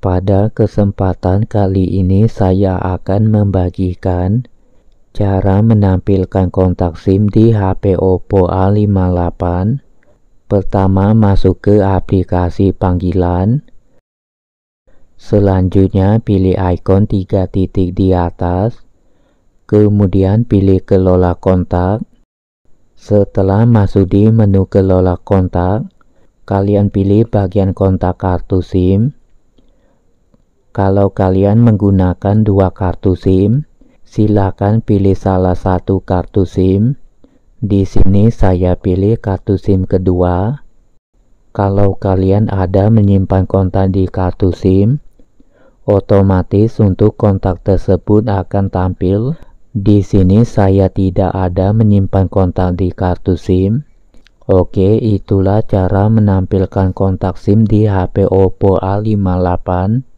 Pada kesempatan kali ini saya akan membagikan cara menampilkan kontak SIM di HP Oppo A58. Pertama masuk ke aplikasi panggilan. Selanjutnya pilih ikon tiga titik di atas. Kemudian pilih kelola kontak. Setelah masuk di menu kelola kontak, kalian pilih bagian kontak kartu SIM kalau kalian menggunakan dua kartu SIM, silakan pilih salah satu kartu SIM. Di sini saya pilih kartu SIM kedua. Kalau kalian ada menyimpan kontak di kartu SIM, otomatis untuk kontak tersebut akan tampil. Di sini saya tidak ada menyimpan kontak di kartu SIM. Oke, itulah cara menampilkan kontak SIM di HP Oppo A58.